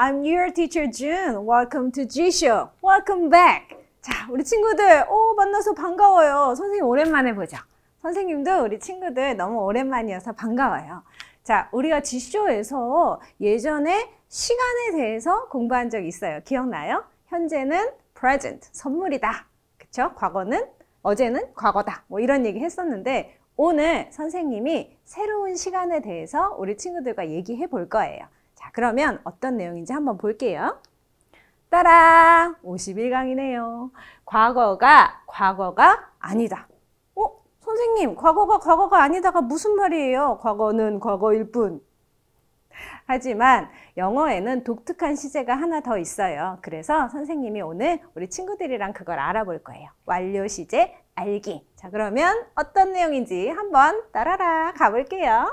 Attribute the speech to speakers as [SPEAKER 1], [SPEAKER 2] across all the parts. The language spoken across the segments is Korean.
[SPEAKER 1] I'm your teacher June. Welcome to G Show. Welcome back. 자, 우리 친구들, 오 만나서 반가워요. 선생님 오랜만에 보죠. 선생님도 우리 친구들 너무 오랜만이어서 반가워요. 자, 우리가 G s h o w 에서 예전에 시간에 대해서 공부한 적 있어요. 기억나요? 현재는 present, 선물이다. 그쵸? 과거는 어제는 과거다. 뭐 이런 얘기 했었는데 오늘 선생님이 새로운 시간에 대해서 우리 친구들과 얘기해 볼 거예요. 그러면 어떤 내용인지 한번 볼게요. 따라 51강이네요. 과거가 과거가 아니다. 어? 선생님, 과거가 과거가 아니다가 무슨 말이에요? 과거는 과거일 뿐. 하지만 영어에는 독특한 시제가 하나 더 있어요. 그래서 선생님이 오늘 우리 친구들이랑 그걸 알아볼 거예요. 완료 시제 알기. 자, 그러면 어떤 내용인지 한번 따라라 가볼게요.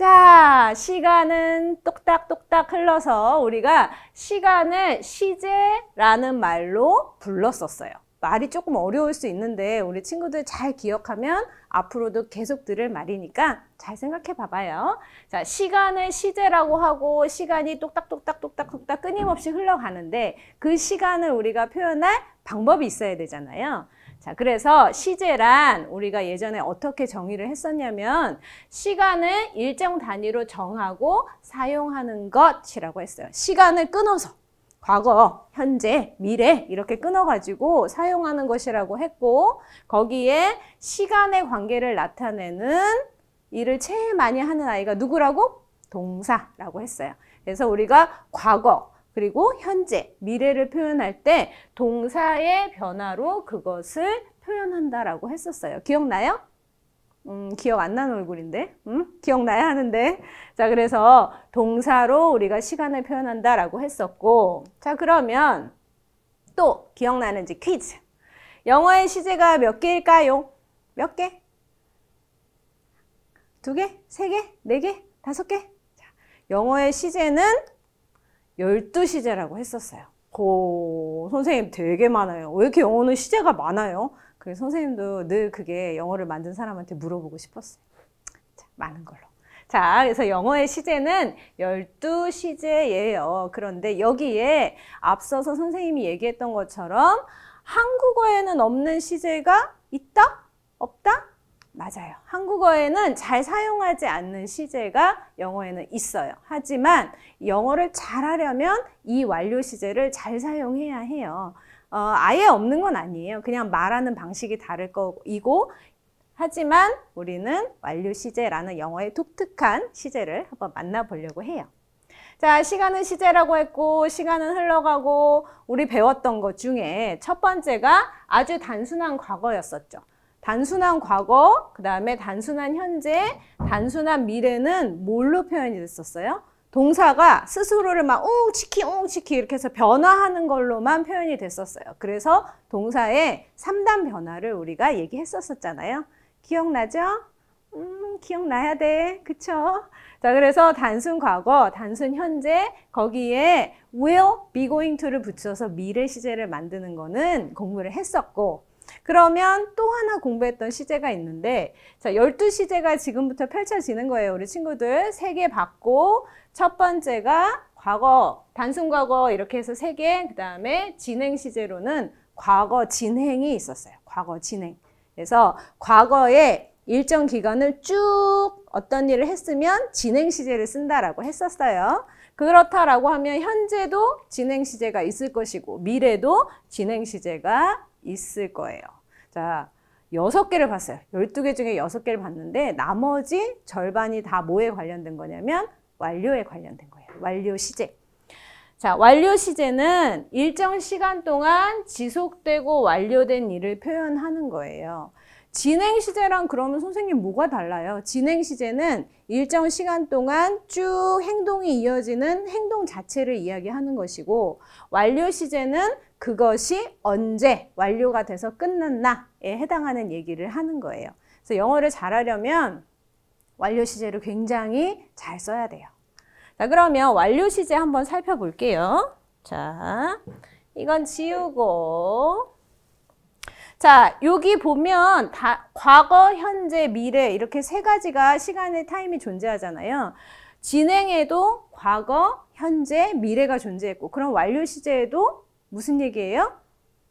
[SPEAKER 1] 자, 시간은 똑딱똑딱 흘러서 우리가 시간을 시제라는 말로 불렀었어요. 말이 조금 어려울 수 있는데 우리 친구들 잘 기억하면 앞으로도 계속 들을 말이니까 잘 생각해 봐봐요. 자, 시간을 시제라고 하고 시간이 똑딱똑딱똑딱똑딱 끊임없이 흘러가는데 그 시간을 우리가 표현할 방법이 있어야 되잖아요. 자, 그래서 시제란 우리가 예전에 어떻게 정의를 했었냐면 시간을 일정 단위로 정하고 사용하는 것이라고 했어요. 시간을 끊어서 과거, 현재, 미래 이렇게 끊어가지고 사용하는 것이라고 했고 거기에 시간의 관계를 나타내는 일을 제일 많이 하는 아이가 누구라고? 동사라고 했어요. 그래서 우리가 과거, 그리고 현재, 미래를 표현할 때 동사의 변화로 그것을 표현한다라고 했었어요. 기억나요? 음, 기억 안 나는 얼굴인데? 음? 기억나야 하는데. 자, 그래서 동사로 우리가 시간을 표현한다라고 했었고. 자, 그러면 또 기억나는지 퀴즈. 영어의 시제가 몇 개일까요? 몇 개? 두 개? 세 개? 네 개? 다섯 개? 자, 영어의 시제는 1 2 시제라고 했었어요. 고 선생님 되게 많아요. 왜 이렇게 영어는 시제가 많아요? 그래서 선생님도 늘 그게 영어를 만든 사람한테 물어보고 싶었어요. 자, 많은 걸로. 자, 그래서 영어의 시제는 열두 시제예요. 그런데 여기에 앞서서 선생님이 얘기했던 것처럼 한국어에는 없는 시제가 있다? 없다? 맞아요. 한국어에는 잘 사용하지 않는 시제가 영어에는 있어요. 하지만 영어를 잘하려면 이 완료 시제를 잘 사용해야 해요. 어, 아예 없는 건 아니에요. 그냥 말하는 방식이 다를 거이고 하지만 우리는 완료 시제라는 영어의 독특한 시제를 한번 만나보려고 해요. 자, 시간은 시제라고 했고 시간은 흘러가고 우리 배웠던 것 중에 첫 번째가 아주 단순한 과거였었죠. 단순한 과거, 그 다음에 단순한 현재, 단순한 미래는 뭘로 표현이 됐었어요? 동사가 스스로를 막 웅치키 웅치키 이렇게 해서 변화하는 걸로만 표현이 됐었어요. 그래서 동사의 3단 변화를 우리가 얘기했었잖아요 기억나죠? 음, 기억나야 돼. 그쵸? 자, 그래서 단순 과거, 단순 현재, 거기에 will, be going to를 붙여서 미래 시제를 만드는 거는 공부를 했었고, 그러면 또 하나 공부했던 시제가 있는데 자, 12시제가 지금부터 펼쳐지는 거예요. 우리 친구들 3개 받고 첫 번째가 과거, 단순 과거 이렇게 해서 3 개, 그다음에 진행 시제로는 과거 진행이 있었어요. 과거 진행. 그래서 과거에 일정 기간을 쭉 어떤 일을 했으면 진행 시제를 쓴다라고 했었어요. 그렇다라고 하면 현재도 진행 시제가 있을 것이고 미래도 진행 시제가 있을 거예요. 자, 여섯 개를 봤어요. 열두 개 중에 여섯 개를 봤는데 나머지 절반이 다 뭐에 관련된 거냐면 완료에 관련된 거예요. 완료 시제. 자, 완료 시제는 일정 시간 동안 지속되고 완료된 일을 표현하는 거예요. 진행시제랑 그러면 선생님 뭐가 달라요? 진행시제는 일정 시간 동안 쭉 행동이 이어지는 행동 자체를 이야기하는 것이고 완료시제는 그것이 언제 완료가 돼서 끝났나에 해당하는 얘기를 하는 거예요. 그래서 영어를 잘하려면 완료시제를 굉장히 잘 써야 돼요. 자 그러면 완료시제 한번 살펴볼게요. 자 이건 지우고 자, 여기 보면 다, 과거, 현재, 미래 이렇게 세 가지가 시간의 타임이 존재하잖아요. 진행에도 과거, 현재, 미래가 존재했고 그럼 완료 시제에도 무슨 얘기예요?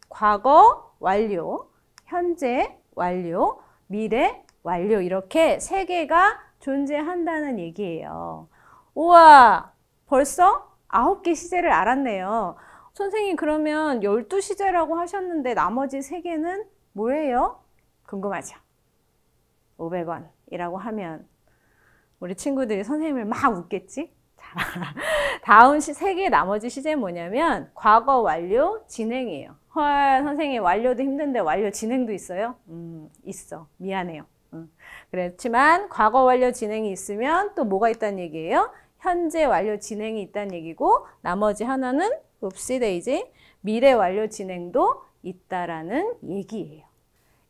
[SPEAKER 1] 과거, 완료, 현재, 완료, 미래, 완료 이렇게 세 개가 존재한다는 얘기예요. 우와, 벌써 아홉 개 시제를 알았네요. 선생님 그러면 12시제라고 하셨는데 나머지 3개는 뭐예요? 궁금하죠? 500원이라고 하면 우리 친구들이 선생님을 막 웃겠지? 다음 3개 나머지 시제 뭐냐면 과거 완료 진행이에요. 헐 선생님 완료도 힘든데 완료 진행도 있어요? 음 있어 미안해요. 음. 그렇지만 과거 완료 진행이 있으면 또 뭐가 있다는 얘기예요? 현재 완료 진행이 있다는 얘기고 나머지 하나는 읍시데이지 미래 완료 진행도 있다라는 얘기예요.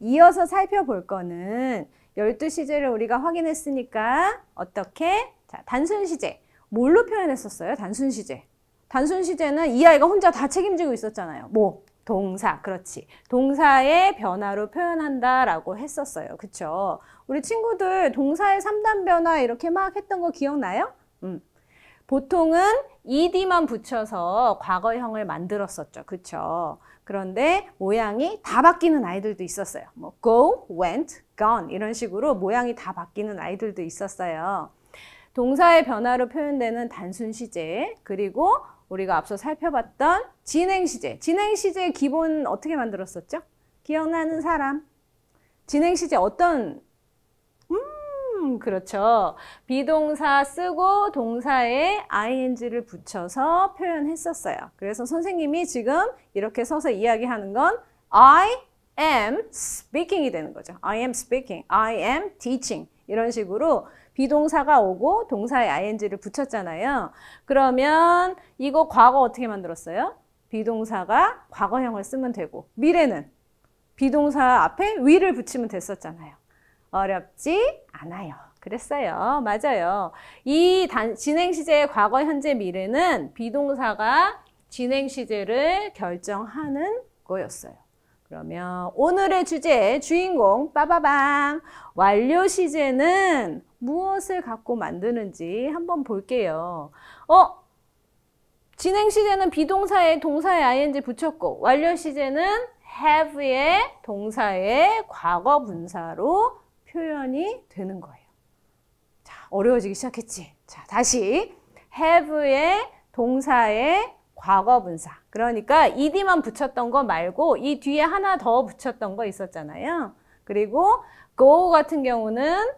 [SPEAKER 1] 이어서 살펴볼 거는 12시제를 우리가 확인했으니까 어떻게? 자, 단순 시제. 뭘로 표현했었어요? 단순 시제. 단순 시제는 이 아이가 혼자 다 책임지고 있었잖아요. 뭐? 동사, 그렇지. 동사의 변화로 표현한다라고 했었어요. 그쵸? 우리 친구들 동사의 3단 변화 이렇게 막 했던 거 기억나요? 음. 보통은 ed만 붙여서 과거형을 만들었었죠. 그렇 그런데 모양이 다 바뀌는 아이들도 있었어요. 뭐 go, went, gone 이런 식으로 모양이 다 바뀌는 아이들도 있었어요. 동사의 변화로 표현되는 단순 시제 그리고 우리가 앞서 살펴봤던 진행 시제 진행 시제 기본 어떻게 만들었었죠? 기억나는 사람 진행 시제 어떤 음, 그렇죠. 비동사 쓰고 동사에 ing를 붙여서 표현했었어요. 그래서 선생님이 지금 이렇게 서서 이야기하는 건 I am speaking이 되는 거죠. I am speaking, I am teaching 이런 식으로 비동사가 오고 동사에 ing를 붙였잖아요. 그러면 이거 과거 어떻게 만들었어요? 비동사가 과거형을 쓰면 되고 미래는 비동사 앞에 위를 붙이면 됐었잖아요. 어렵지 않아요. 그랬어요. 맞아요. 이 단, 진행시제의 과거, 현재, 미래는 비동사가 진행시제를 결정하는 거였어요. 그러면 오늘의 주제, 주인공, 빠바방. 완료시제는 무엇을 갖고 만드는지 한번 볼게요. 어? 진행시제는 비동사에 동사에 ing 붙였고 완료시제는 have의 동사의 과거 분사로 표현이 되는 거예요. 자, 어려워지기 시작했지. 자, 다시 have의 동사의 과거 분사. 그러니까 ed만 붙였던 거 말고 이 뒤에 하나 더 붙였던 거 있었잖아요. 그리고 go 같은 경우는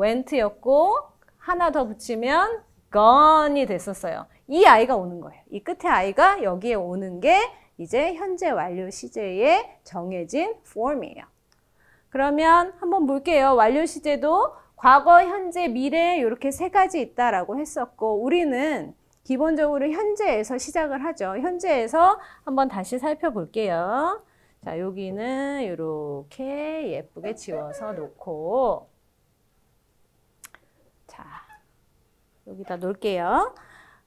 [SPEAKER 1] went였고 하나 더 붙이면 gone이 됐었어요. 이 아이가 오는 거예요. 이 끝에 아이가 여기에 오는 게 이제 현재 완료 시제의 정해진 form이에요. 그러면 한번 볼게요. 완료 시제도 과거, 현재, 미래 이렇게 세 가지 있다라고 했었고 우리는 기본적으로 현재에서 시작을 하죠. 현재에서 한번 다시 살펴볼게요. 자, 여기는 이렇게 예쁘게 지워서 놓고 자, 여기다 놓을게요.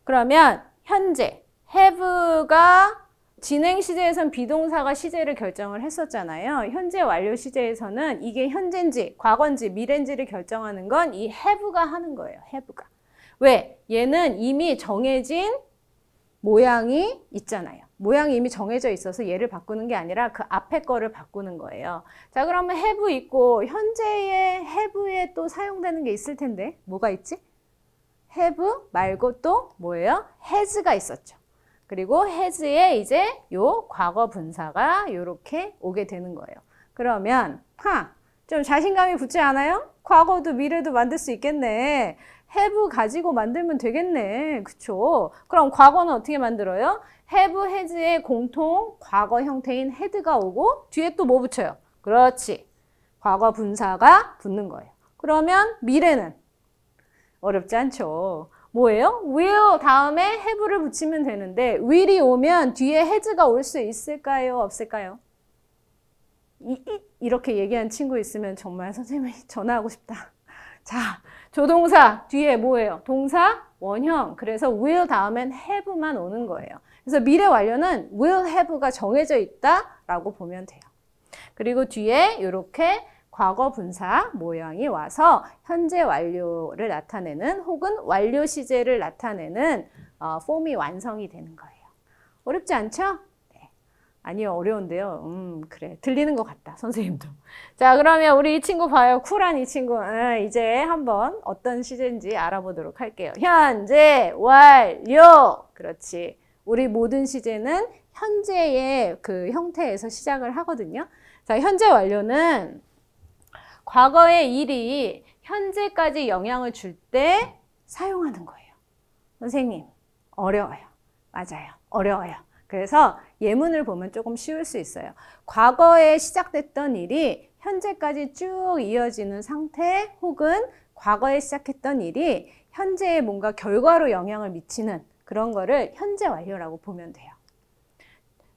[SPEAKER 1] 그러면 현재 have가 진행 시제에선 비동사가 시제를 결정을 했었잖아요. 현재 완료 시제에서는 이게 현재인지 과거인지 미래인지를 결정하는 건 이 have가 하는 거예요. have가. 왜? 얘는 이미 정해진 모양이 있잖아요. 모양이 이미 정해져 있어서 얘를 바꾸는 게 아니라 그 앞에 거를 바꾸는 거예요. 자 그러면 have 있고 현재의 have에 또 사용되는 게 있을 텐데 뭐가 있지? have 말고 또 뭐예요? has가 있었죠. 그리고 has에 이제 요 과거 분사가 요렇게 오게 되는 거예요. 그러면 하! 좀 자신감이 붙지 않아요? 과거도 미래도 만들 수 있겠네. have 가지고 만들면 되겠네. 그쵸? 그럼 과거는 어떻게 만들어요? have, has의 공통 과거 형태인 head가 오고 뒤에 또 뭐 붙여요? 그렇지. 과거 분사가 붙는 거예요. 그러면 미래는 어렵지 않죠. 뭐예요? will 다음에 have를 붙이면 되는데 will이 오면 뒤에 has가 올 수 있을까요? 없을까요? 이, 이, 렇게 얘기한 친구 있으면 정말 선생님이 전화하고 싶다. 자, 조동사 뒤에 뭐예요? 동사 원형. 그래서 will 다음엔 have만 오는 거예요. 그래서 미래 완료는 will have가 정해져 있다라고 보면 돼요. 그리고 뒤에 이렇게 과거 분사 모양이 와서 현재 완료를 나타내는 혹은 완료 시제를 나타내는 어, 폼이 완성이 되는 거예요. 어렵지 않죠? 네. 아니요, 어려운데요. 음, 그래. 들리는 것 같다, 선생님도. 자, 그러면 우리 이 친구 봐요. 쿨한 이 친구. 음, 이제 한번 어떤 시제인지 알아보도록 할게요. 현재, 완료! 그렇지. 우리 모든 시제는 현재의 그 형태에서 시작을 하거든요. 자, 현재 완료는 과거의 일이 현재까지 영향을 줄 때 사용하는 거예요. 선생님, 어려워요. 맞아요. 어려워요. 그래서 예문을 보면 조금 쉬울 수 있어요. 과거에 시작됐던 일이 현재까지 쭉 이어지는 상태 혹은 과거에 시작했던 일이 현재의 뭔가 결과로 영향을 미치는 그런 거를 현재 완료라고 보면 돼요.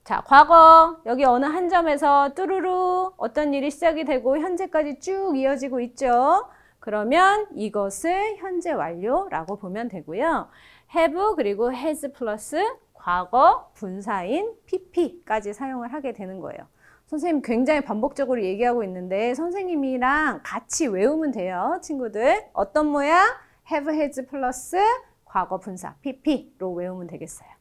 [SPEAKER 1] 자, 과거 여기 어느 한 점에서 뚜루루 어떤 일이 시작이 되고 현재까지 쭉 이어지고 있죠. 그러면 이것을 현재 완료라고 보면 되고요. have 그리고 has 플러스 과거 분사인 pp까지 사용을 하게 되는 거예요. 선생님 굉장히 반복적으로 얘기하고 있는데 선생님이랑 같이 외우면 돼요. 친구들 어떤 모양? have, has 플러스 과거 분사 pp로 외우면 되겠어요.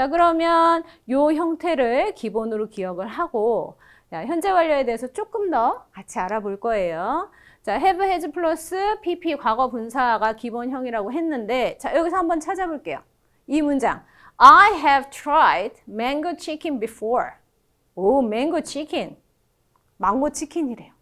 [SPEAKER 1] 자, 그러면 요 형태를 기본으로 기억을 하고 자, 현재 완료에 대해서 조금 더 같이 알아볼 거예요. 자, have, has 플러스 PP 과거 분사가 기본형이라고 했는데 자, 여기서 한번 찾아볼게요. 이 문장. I have tried mango chicken before. 오, mango chicken. 망고 치킨이래요.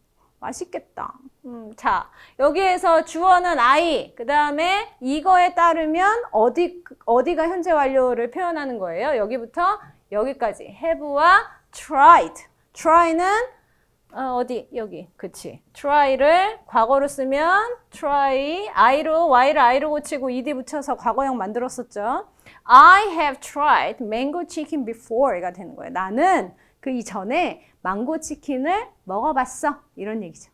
[SPEAKER 1] 맛있겠다. 음, 자, 여기에서 주어는 I, 그 다음에 이거에 따르면 어디, 어디가 현재 완료를 표현하는 거예요. 여기부터 여기까지. have와 tried. try는 어, 어디? 여기. 그치. try를 과거로 쓰면 try, I로, Y를 I로 고치고 ED 붙여서 과거형 만들었었죠. I have tried mango chicken before가 되는 거예요. 나는 그 이전에 망고 치킨을 먹어봤어. 이런 얘기죠.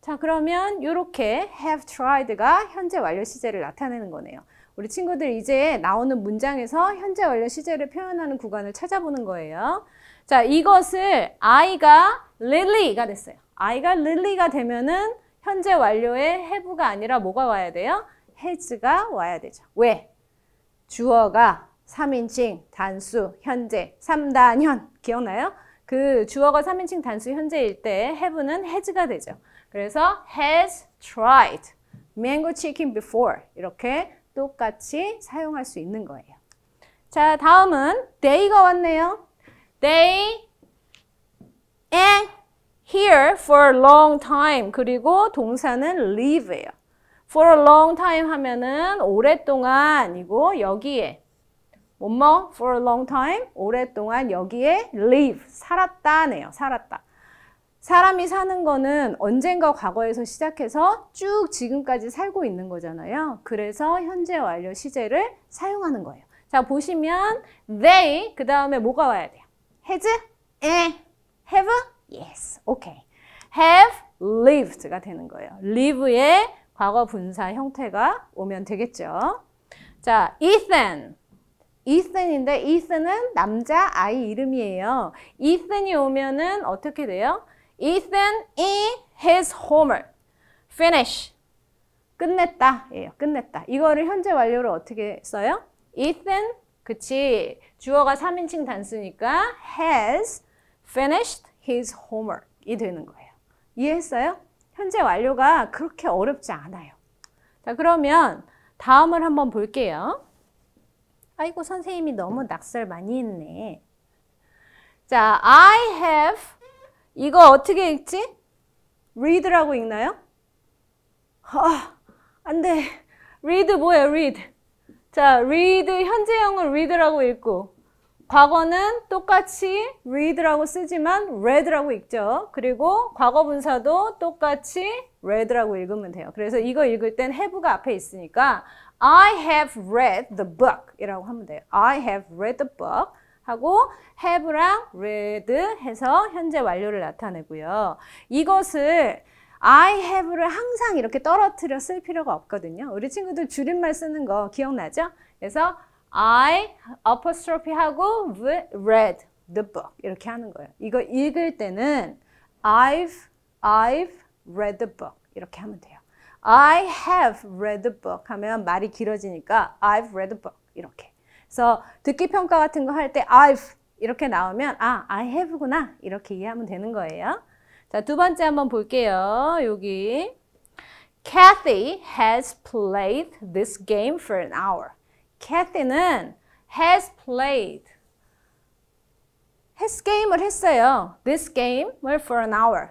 [SPEAKER 1] 자, 그러면 이렇게 have tried가 현재 완료 시제를 나타내는 거네요. 우리 친구들 이제 나오는 문장에서 현재 완료 시제를 표현하는 구간을 찾아보는 거예요. 자, 이것을 I가 Lily가 됐어요. I가 Lily가 되면은 현재 완료의 have가 아니라 뭐가 와야 돼요? has가 와야 되죠. 왜? 주어가 3인칭, 단수, 현재, 3단현. 기억나요? 그 주어가 3인칭 단수 현재일 때 have는 has가 되죠. 그래서 has tried mango chicken before 이렇게 똑같이 사용할 수 있는 거예요. 자, 다음은 they가 왔네요. They and here for a long time 그리고 동사는 live예요. for a long time 하면은 오랫동안이고 여기에 뭐뭐 for a long time 오랫동안 여기에 live 살았다네요. 살았다. 사람이 사는 거는 언젠가 과거에서 시작해서 쭉 지금까지 살고 있는 거잖아요. 그래서 현재 완료 시제를 사용하는 거예요. 자 보시면 they 그 다음에 뭐가 와야 돼요? has? 에 have? yes. 오케이. have lived가 되는 거예요. live의 과거 분사 형태가 오면 되겠죠. 자, Ethan 이슨인데 이슨은 남자 아이 이름이에요. 이슨이 오면은 어떻게 돼요? e t h his homework. Finish. 끝냈다. 예요. 끝냈다. 이거를 현재 완료로 어떻게 써요? e t 그치. 주어가 3인칭 단수니까 has finished his homework 이 되는 거예요. 이해했어요? 현재 완료가 그렇게 어렵지 않아요. 자, 그러면 다음을 한번 볼게요. 아이고 선생님이 너무 낙설 많이 했네. 자, I have 이거 어떻게 읽지? read라고 읽나요? 아, 안 돼. read 뭐예요? read. 자, read 현재형을 read라고 읽고 과거는 똑같이 read라고 쓰지만 read라고 읽죠. 그리고 과거 분사도 똑같이 read라고 읽으면 돼요. 그래서 이거 읽을 땐 have가 앞에 있으니까 I have read the book 이라고 하면 돼요. I have read the book 하고 have랑 read 해서 현재 완료를 나타내고요. 이것을 I have를 항상 이렇게 떨어뜨려 쓸 필요가 없거든요. 우리 친구들 줄임말 쓰는 거 기억나죠? 그래서 I apostrophe 하고 read the book 이렇게 하는 거예요. 이거 읽을 때는 I've I've read the book 이렇게 하면 돼요. I have read the book 하면 말이 길어지니까 I've read the book 이렇게. 그래서 듣기 평가 같은 거 할 때 I've 이렇게 나오면 아, I have구나 이렇게 이해하면 되는 거예요. 자, 두 번째 한번 볼게요. 여기 Kathy has played this game for an hour. 캐티는 has played. has 게임을 했어요. this game을 for an hour.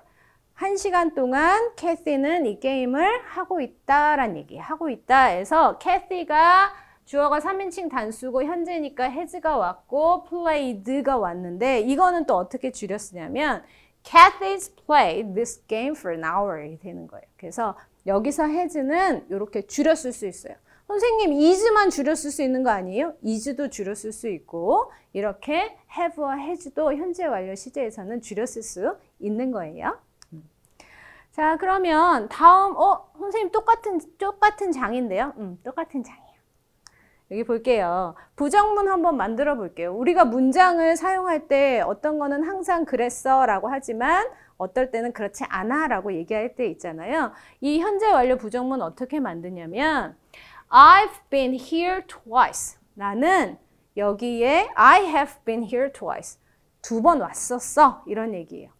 [SPEAKER 1] 한 시간 동안 캐시는 이 게임을 하고 있다란 얘기, 하고 있다 해서 캐시가 주어가 3인칭 단수고 현재니까 has가 왔고 played가 왔는데 이거는 또 어떻게 줄였으냐면 Kathy's played this game for an h o u r 되는 거예요. 그래서 여기서 has는 이렇게 줄였을 수 있어요. 선생님 is만 줄여 쓸 수 있는 거 아니에요? is도 줄여 쓸 수 있고 이렇게 have와 has도 현재 완료 시제에서는 줄여 쓸 수 있는 거예요. 자 그러면 다음 어 선생님 똑같은 똑같은 장인데요. 음 똑같은 장이에요. 여기 볼게요. 부정문 한번 만들어 볼게요. 우리가 문장을 사용할 때 어떤 거는 항상 그랬어 라고 하지만 어떨 때는 그렇지 않아 라고 얘기할 때 있잖아요. 이 현재 완료 부정문 어떻게 만드냐면 I've been here twice. 나는 여기에 I have been here twice. 두 번 왔었어. 이런 얘기예요.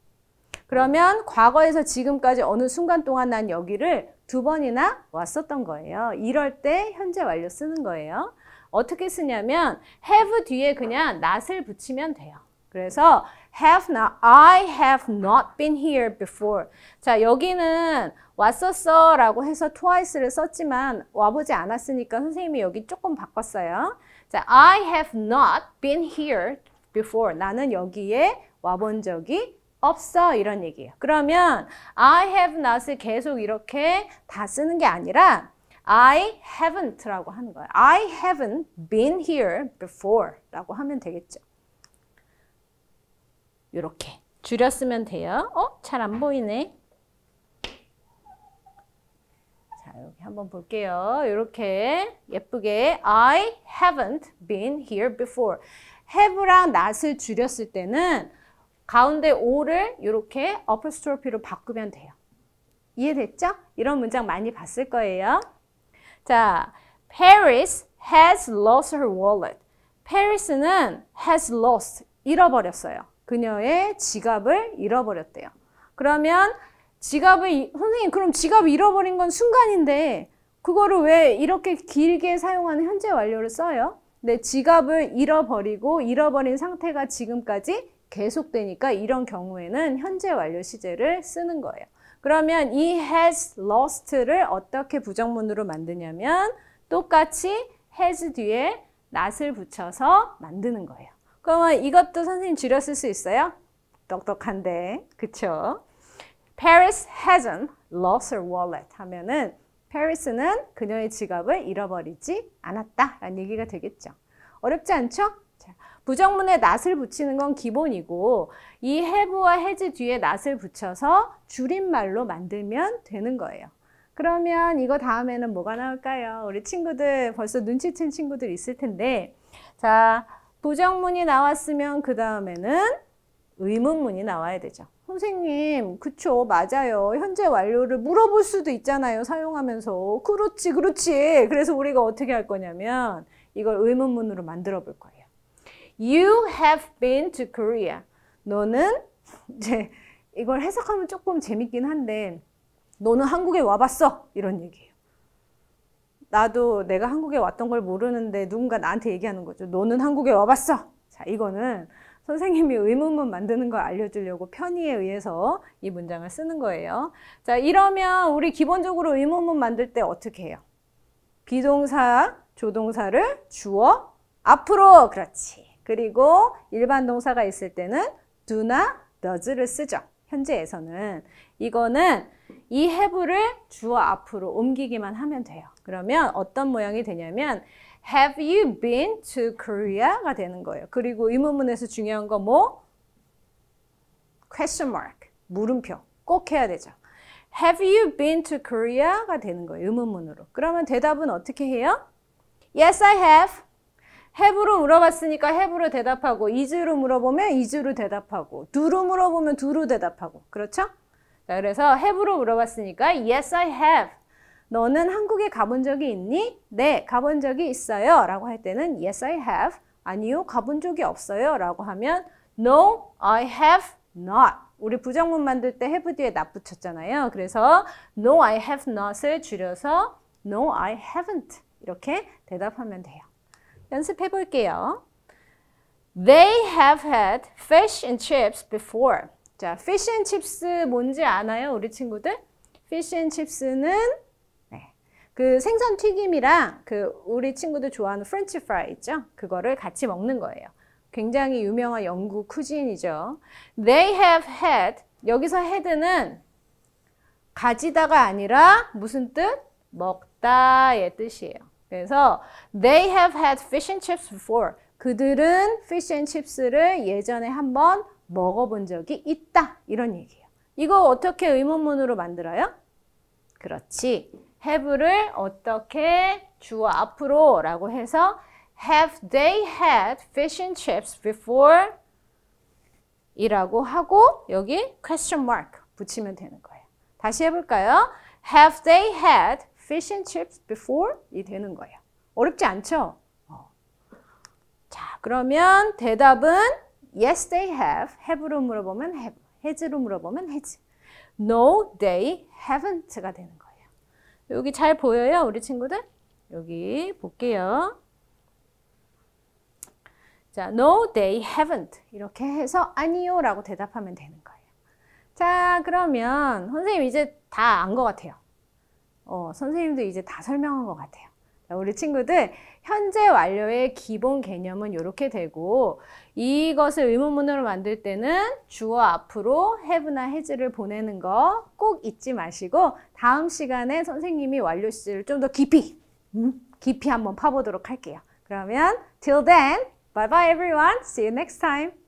[SPEAKER 1] 그러면 과거에서 지금까지 어느 순간 동안 난 여기를 두 번이나 왔었던 거예요. 이럴 때 현재 완료 쓰는 거예요. 어떻게 쓰냐면 have 뒤에 그냥 not을 붙이면 돼요. 그래서 have not, I have not been here before. 자, 여기는 왔었어 라고 해서 twice를 썼지만 와보지 않았으니까 선생님이 여기 조금 바꿨어요. 자, I have not been here before. 나는 여기에 와본 적이 없어 이런 얘기예요. 그러면 I have not을 계속 이렇게 다 쓰는 게 아니라 I haven't라고 하는 거예요. I haven't been here before라고 하면 되겠죠. 이렇게 줄였으면 돼요. 어? 잘 안 보이네. 자, 여기 한번 볼게요. 이렇게 예쁘게 I haven't been here before. have랑 not을 줄였을 때는 가운데 o를 이렇게 어퍼스트로피로 바꾸면 돼요. 이해됐죠? 이런 문장 많이 봤을 거예요. 자, Paris has lost her wallet. 페리스는 has lost, 잃어버렸어요. 그녀의 지갑을 잃어버렸대요. 그러면 지갑을 선생님 그럼 지갑 잃어버린 건 순간인데 그거를 왜 이렇게 길게 사용하는 현재 완료를 써요? 근 지갑을 잃어버리고 잃어버린 상태가 지금까지 계속되니까 이런 경우에는 현재 완료 시제를 쓰는 거예요. 그러면 이 has lost를 어떻게 부정문으로 만드냐면 똑같이 has 뒤에 not을 붙여서 만드는 거예요. 그러면 이것도 선생님 줄여 쓸 수 있어요? 똑똑한데, 그쵸? Paris hasn't lost her wallet 하면은 페리스는 그녀의 지갑을 잃어버리지 않았다 라는 얘기가 되겠죠. 어렵지 않죠? 자, 부정문에 낫을 붙이는 건 기본이고 이 have와 has 뒤에 낫을 붙여서 줄임말로 만들면 되는 거예요. 그러면 이거 다음에는 뭐가 나올까요? 우리 친구들 벌써 눈치 챈 친구들 있을 텐데 자 부정문이 나왔으면 그 다음에는 의문문이 나와야 되죠. 선생님, 그쵸, 맞아요. 현재 완료를 물어볼 수도 있잖아요, 사용하면서. 그렇지, 그렇지. 그래서 우리가 어떻게 할 거냐면 이걸 의문문으로 만들어 볼 거예요. You have been to Korea. 너는 이제 이걸 해석하면 조금 재밌긴 한데 너는 한국에 와봤어. 이런 얘기예요. 나도 내가 한국에 왔던 걸 모르는데 누군가 나한테 얘기하는 거죠. 너는 한국에 와봤어. 자, 이거는 선생님이 의문문 만드는 걸 알려주려고 편의에 의해서 이 문장을 쓰는 거예요. 자, 이러면 우리 기본적으로 의문문 만들 때 어떻게 해요? 비동사, 조동사를 주어, 앞으로, 그렇지. 그리고 일반 동사가 있을 때는 do나 does를 쓰죠. 현재에서는. 이거는 이 have를 주어 앞으로 옮기기만 하면 돼요. 그러면 어떤 모양이 되냐면 Have you been to Korea가 되는 거예요. 그리고 의문문에서 중요한 거 뭐? Question mark, 물음표. 꼭 해야 되죠. Have you been to Korea가 되는 거예요. 의문문으로. 그러면 대답은 어떻게 해요? Yes, I have. have로 물어봤으니까 have로 대답하고 is로 물어보면 is로 대답하고 do로 물어보면 do로 대답하고 그렇죠? 자, 그래서 have로 물어봤으니까 yes, I have. 너는 한국에 가본 적이 있니? 네, 가본 적이 있어요. 라고 할 때는 Yes, I have. 아니요, 가본 적이 없어요. 라고 하면 No, I have not. 우리 부정문 만들 때 have 뒤에 not 붙였잖아요. 그래서 No, I have not을 줄여서 No, I haven't. 이렇게 대답하면 돼요. 연습해 볼게요. They have had fish and chips before. 자, fish and chips 뭔지 아나요, 우리 친구들? fish and chips는 그 생선 튀김이랑 그 우리 친구들 좋아하는 프렌치 프라이 있죠? 그거를 같이 먹는 거예요. 굉장히 유명한 영국 쿠진이죠. They have had 여기서 head는 가지다가 아니라 무슨 뜻? 먹다의 뜻이에요. 그래서 they have had fish and chips before. 그들은 fish and chips를 예전에 한번 먹어본 적이 있다. 이런 얘기예요. 이거 어떻게 의문문으로 만들어요? 그렇지. have를 어떻게 주어 앞으로 라고 해서 have they had fish and chips before? 이라고 하고 여기 question mark 붙이면 되는 거예요. 다시 해볼까요? Have they had fish and chips before? 이 되는 거예요. 어렵지 않죠? 자, 그러면 대답은 yes they have. have로 물어보면 have. has로 물어보면 has. no they haven't가 되는 거예요. 여기 잘 보여요? 우리 친구들? 여기 볼게요. 자, no, they haven't. 이렇게 해서 아니요 라고 대답하면 되는 거예요. 자, 그러면 선생님 이제 다 안 것 같아요. 어, 선생님도 이제 다 설명한 것 같아요. 우리 친구들 현재 완료의 기본 개념은 이렇게 되고 이것을 의문문으로 만들 때는 주어 앞으로 have나 has를 보내는 거 꼭 잊지 마시고 다음 시간에 선생님이 완료 시를 좀 더 깊이 음, 깊이 한번 파보도록 할게요. 그러면 till then, bye bye everyone. See you next time.